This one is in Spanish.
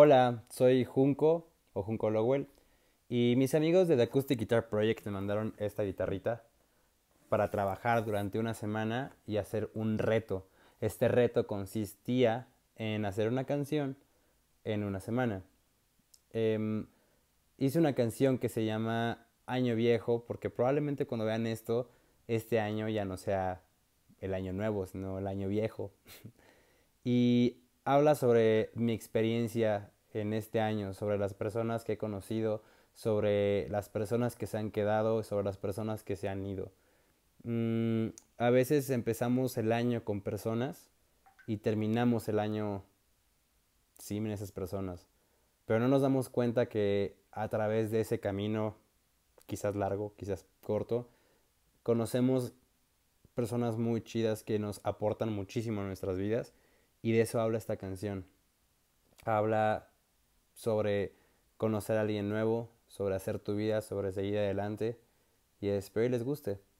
Hola, soy Junco o Junco Lowell y mis amigos de The Acoustic Guitar Project me mandaron esta guitarrita para trabajar durante una semana y hacer un reto. Este reto consistía en hacer una canción en una semana. Em, hice una canción que se llama Año Viejo porque probablemente cuando vean esto, este año ya no sea el año nuevo, sino el año viejo. y habla sobre mi experiencia en este año, sobre las personas que he conocido, sobre las personas que se han quedado, sobre las personas que se han ido. Mm, a veces empezamos el año con personas y terminamos el año sin esas personas, pero no nos damos cuenta que a través de ese camino, quizás largo, quizás corto, conocemos personas muy chidas que nos aportan muchísimo a nuestras vidas y de eso habla esta canción. Habla sobre conocer a alguien nuevo, sobre hacer tu vida, sobre seguir adelante y espero que les guste.